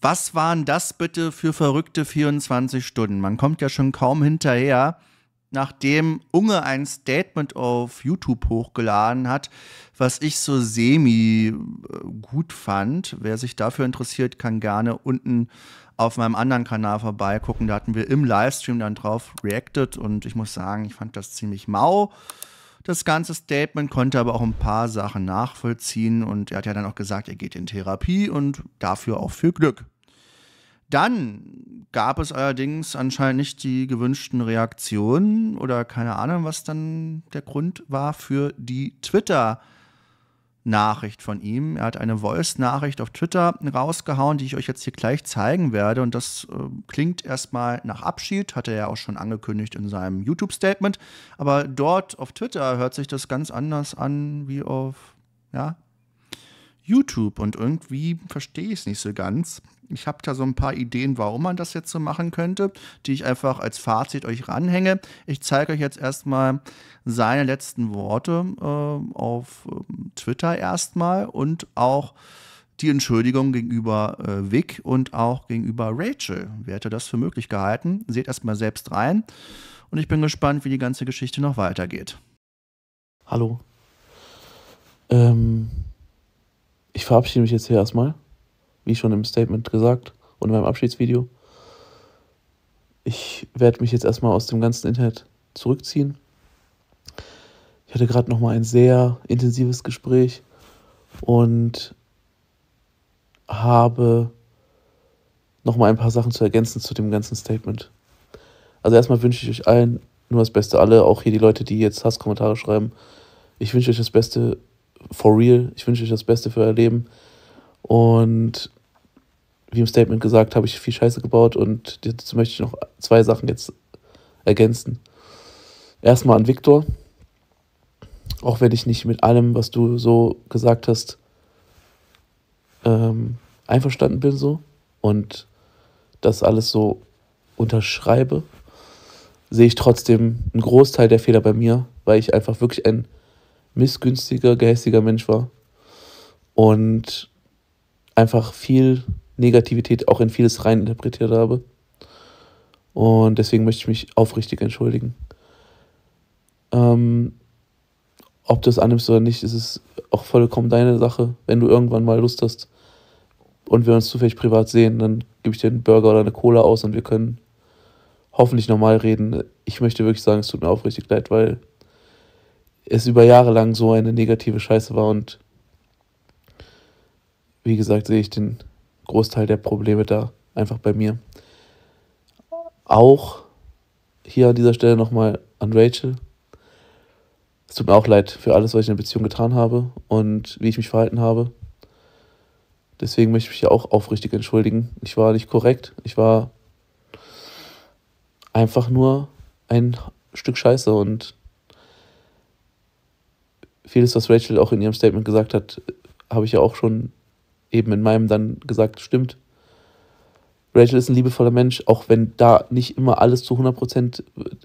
Was waren das bitte für verrückte 24 Stunden? Man kommt ja schon kaum hinterher, nachdem Unge ein Statement auf YouTube hochgeladen hat, was ich so semi äh, gut fand. Wer sich dafür interessiert, kann gerne unten auf meinem anderen Kanal vorbeigucken. Da hatten wir im Livestream dann drauf reacted und ich muss sagen, ich fand das ziemlich mau das ganze Statement, konnte aber auch ein paar Sachen nachvollziehen und er hat ja dann auch gesagt, er geht in Therapie und dafür auch viel Glück. Dann gab es allerdings anscheinend nicht die gewünschten Reaktionen oder keine Ahnung, was dann der Grund war für die Twitter-Reaktion. Nachricht von ihm. Er hat eine Voice-Nachricht auf Twitter rausgehauen, die ich euch jetzt hier gleich zeigen werde. Und das äh, klingt erstmal nach Abschied, hatte er ja auch schon angekündigt in seinem YouTube-Statement. Aber dort auf Twitter hört sich das ganz anders an wie auf ja, YouTube und irgendwie verstehe ich es nicht so ganz. Ich habe da so ein paar Ideen, warum man das jetzt so machen könnte, die ich einfach als Fazit euch ranhänge. Ich zeige euch jetzt erstmal seine letzten Worte äh, auf ähm, Twitter erstmal und auch die Entschuldigung gegenüber äh, Vic und auch gegenüber Rachel. Wer hätte das für möglich gehalten? Seht erstmal selbst rein und ich bin gespannt, wie die ganze Geschichte noch weitergeht. Hallo. Ähm, ich verabschiede mich jetzt hier erstmal, wie schon im Statement gesagt und in meinem Abschiedsvideo. Ich werde mich jetzt erstmal aus dem ganzen Internet zurückziehen. Ich hatte gerade nochmal ein sehr intensives Gespräch und habe nochmal ein paar Sachen zu ergänzen zu dem ganzen Statement. Also erstmal wünsche ich euch allen nur das Beste, alle, auch hier die Leute, die jetzt Hasskommentare schreiben. Ich wünsche euch das Beste for real, ich wünsche euch das Beste für euer Leben. Und wie im Statement gesagt, habe ich viel Scheiße gebaut und dazu möchte ich noch zwei Sachen jetzt ergänzen. Erstmal an Viktor. Auch wenn ich nicht mit allem, was du so gesagt hast, ähm, einverstanden bin so und das alles so unterschreibe, sehe ich trotzdem einen Großteil der Fehler bei mir, weil ich einfach wirklich ein missgünstiger, gehässiger Mensch war und einfach viel Negativität auch in vieles reininterpretiert habe. Und deswegen möchte ich mich aufrichtig entschuldigen. Ähm, ob du es annimmst oder nicht, ist es auch vollkommen deine Sache. Wenn du irgendwann mal Lust hast und wir uns zufällig privat sehen, dann gebe ich dir einen Burger oder eine Cola aus und wir können hoffentlich normal reden. Ich möchte wirklich sagen, es tut mir aufrichtig leid, weil es über Jahre lang so eine negative Scheiße war und wie gesagt, sehe ich den Großteil der Probleme da einfach bei mir. Auch hier an dieser Stelle nochmal an Rachel. Es tut mir auch leid für alles, was ich in der Beziehung getan habe und wie ich mich verhalten habe. Deswegen möchte ich mich ja auch aufrichtig entschuldigen. Ich war nicht korrekt. Ich war einfach nur ein Stück Scheiße und vieles, was Rachel auch in ihrem Statement gesagt hat, habe ich ja auch schon eben in meinem dann gesagt, stimmt. Rachel ist ein liebevoller Mensch, auch wenn da nicht immer alles zu 100%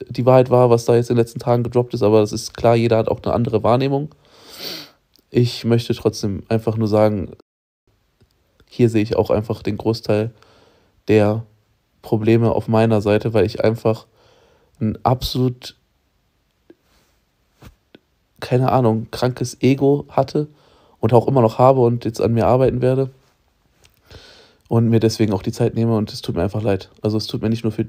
die Wahrheit war, was da jetzt in den letzten Tagen gedroppt ist, aber das ist klar, jeder hat auch eine andere Wahrnehmung. Ich möchte trotzdem einfach nur sagen, hier sehe ich auch einfach den Großteil der Probleme auf meiner Seite, weil ich einfach ein absolut keine Ahnung, krankes Ego hatte und auch immer noch habe und jetzt an mir arbeiten werde. Und mir deswegen auch die Zeit nehme und es tut mir einfach leid. Also es tut mir nicht nur für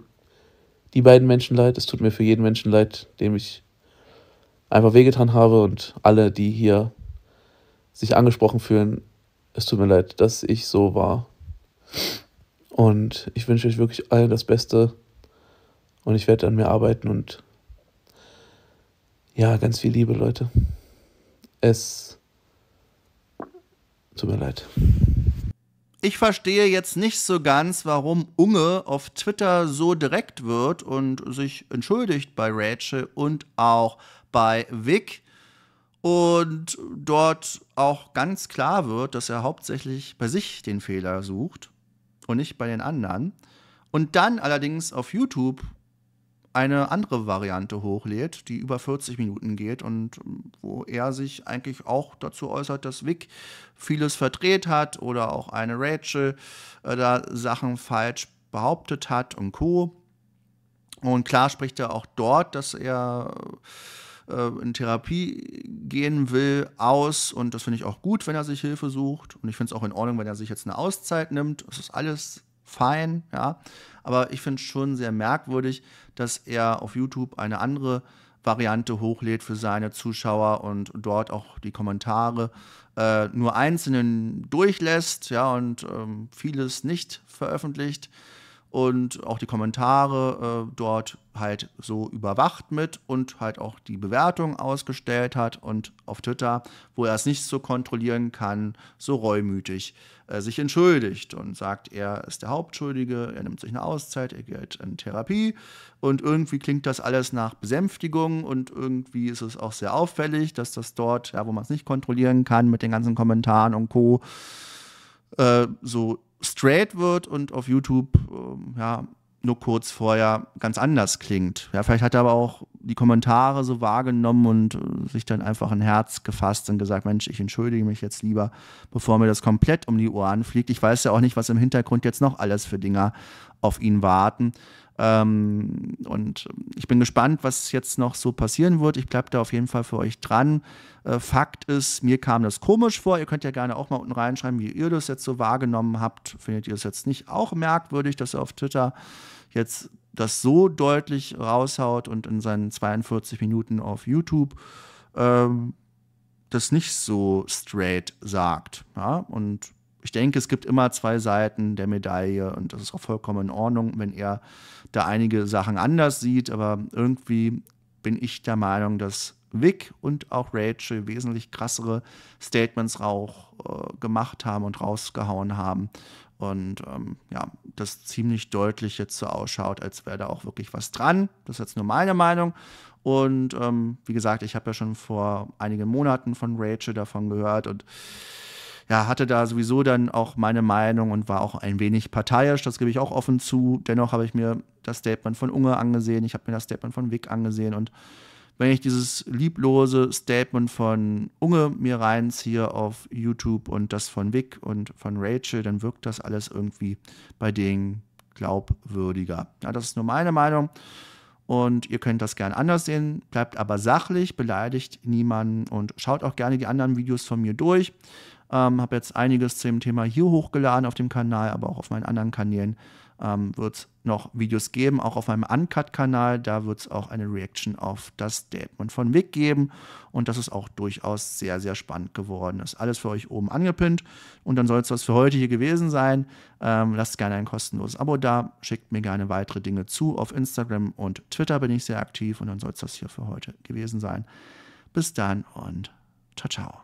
die beiden Menschen leid, es tut mir für jeden Menschen leid, dem ich einfach wehgetan habe und alle, die hier sich angesprochen fühlen, es tut mir leid, dass ich so war. Und ich wünsche euch wirklich allen das Beste und ich werde an mir arbeiten und ja, ganz viel Liebe, Leute. Es tut mir leid. Ich verstehe jetzt nicht so ganz, warum Unge auf Twitter so direkt wird und sich entschuldigt bei Rachel und auch bei Vic und dort auch ganz klar wird, dass er hauptsächlich bei sich den Fehler sucht und nicht bei den anderen. Und dann allerdings auf YouTube eine andere Variante hochlädt, die über 40 Minuten geht und ähm, wo er sich eigentlich auch dazu äußert, dass Vic vieles verdreht hat oder auch eine Rachel äh, da Sachen falsch behauptet hat und Co. Und klar spricht er auch dort, dass er äh, in Therapie gehen will, aus. Und das finde ich auch gut, wenn er sich Hilfe sucht. Und ich finde es auch in Ordnung, wenn er sich jetzt eine Auszeit nimmt. Es ist alles fein, ja. Aber ich finde es schon sehr merkwürdig, dass er auf YouTube eine andere Variante hochlädt für seine Zuschauer und dort auch die Kommentare äh, nur einzelnen durchlässt, ja, und ähm, vieles nicht veröffentlicht und auch die Kommentare äh, dort halt so überwacht mit und halt auch die Bewertung ausgestellt hat und auf Twitter, wo er es nicht so kontrollieren kann, so reumütig äh, sich entschuldigt und sagt, er ist der Hauptschuldige, er nimmt sich eine Auszeit, er geht in Therapie und irgendwie klingt das alles nach Besänftigung und irgendwie ist es auch sehr auffällig, dass das dort, ja, wo man es nicht kontrollieren kann mit den ganzen Kommentaren und Co, äh, so straight wird und auf YouTube ähm, ja nur kurz vorher ganz anders klingt. Ja, vielleicht hat er aber auch die Kommentare so wahrgenommen und äh, sich dann einfach ein Herz gefasst und gesagt, Mensch, ich entschuldige mich jetzt lieber, bevor mir das komplett um die Ohren fliegt. Ich weiß ja auch nicht, was im Hintergrund jetzt noch alles für Dinger auf ihn warten. Ähm, und äh, ich bin gespannt, was jetzt noch so passieren wird. Ich bleibe da auf jeden Fall für euch dran. Äh, Fakt ist, mir kam das komisch vor. Ihr könnt ja gerne auch mal unten reinschreiben, wie ihr das jetzt so wahrgenommen habt. Findet ihr es jetzt nicht auch merkwürdig, dass er auf Twitter jetzt das so deutlich raushaut und in seinen 42 Minuten auf YouTube ähm, das nicht so straight sagt. Ja? Und ich denke, es gibt immer zwei Seiten der Medaille und das ist auch vollkommen in Ordnung, wenn er da einige Sachen anders sieht. Aber irgendwie bin ich der Meinung, dass Vic und auch Rachel wesentlich krassere Statements auch äh, gemacht haben und rausgehauen haben, und ähm, ja, das ziemlich deutlich jetzt so ausschaut, als wäre da auch wirklich was dran. Das ist jetzt nur meine Meinung. Und ähm, wie gesagt, ich habe ja schon vor einigen Monaten von Rachel davon gehört und ja, hatte da sowieso dann auch meine Meinung und war auch ein wenig parteiisch, das gebe ich auch offen zu. Dennoch habe ich mir das Statement von Unge angesehen, ich habe mir das Statement von Wick angesehen und wenn ich dieses lieblose Statement von Unge mir reinziehe auf YouTube und das von Vic und von Rachel, dann wirkt das alles irgendwie bei denen glaubwürdiger. Ja, das ist nur meine Meinung und ihr könnt das gern anders sehen. Bleibt aber sachlich, beleidigt niemanden und schaut auch gerne die anderen Videos von mir durch. Ähm, Habe jetzt einiges zu dem Thema hier hochgeladen auf dem Kanal, aber auch auf meinen anderen Kanälen ähm, wird es noch Videos geben, auch auf meinem Uncut-Kanal. Da wird es auch eine Reaction auf das Statement von Vic geben. Und das ist auch durchaus sehr, sehr spannend geworden. Das ist alles für euch oben angepinnt. Und dann soll es das für heute hier gewesen sein. Ähm, lasst gerne ein kostenloses Abo da. Schickt mir gerne weitere Dinge zu. Auf Instagram und Twitter bin ich sehr aktiv. Und dann soll es das hier für heute gewesen sein. Bis dann und ciao, ciao.